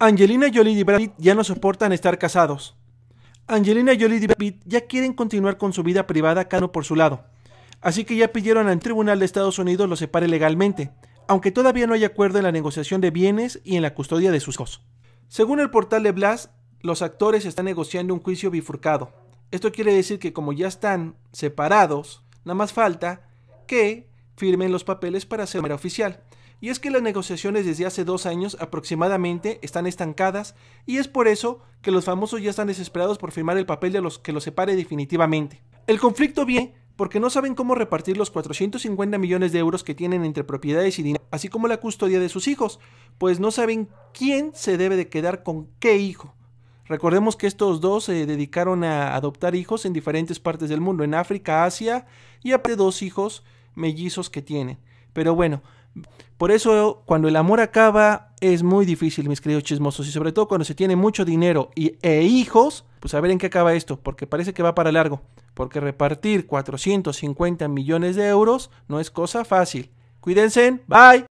Angelina Jolie y Brad Pitt ya no soportan estar casados. Angelina Jolie y Brad Pitt ya quieren continuar con su vida privada cada uno por su lado. Así que ya pidieron al Tribunal de Estados Unidos los separe legalmente, aunque todavía no hay acuerdo en la negociación de bienes y en la custodia de sus hijos. Según el portal de Blas, los actores están negociando un juicio bifurcado. Esto quiere decir que como ya están separados, nada más falta que firmen los papeles para ser oficial y es que las negociaciones desde hace dos años aproximadamente están estancadas y es por eso que los famosos ya están desesperados por firmar el papel de los que los separe definitivamente. El conflicto viene porque no saben cómo repartir los 450 millones de euros que tienen entre propiedades y dinero, así como la custodia de sus hijos, pues no saben quién se debe de quedar con qué hijo. Recordemos que estos dos se dedicaron a adoptar hijos en diferentes partes del mundo, en África, Asia y aparte dos hijos mellizos que tienen. Pero bueno, por eso, cuando el amor acaba, es muy difícil, mis queridos chismosos, y sobre todo cuando se tiene mucho dinero y, e hijos, pues a ver en qué acaba esto, porque parece que va para largo, porque repartir 450 millones de euros no es cosa fácil. Cuídense, bye.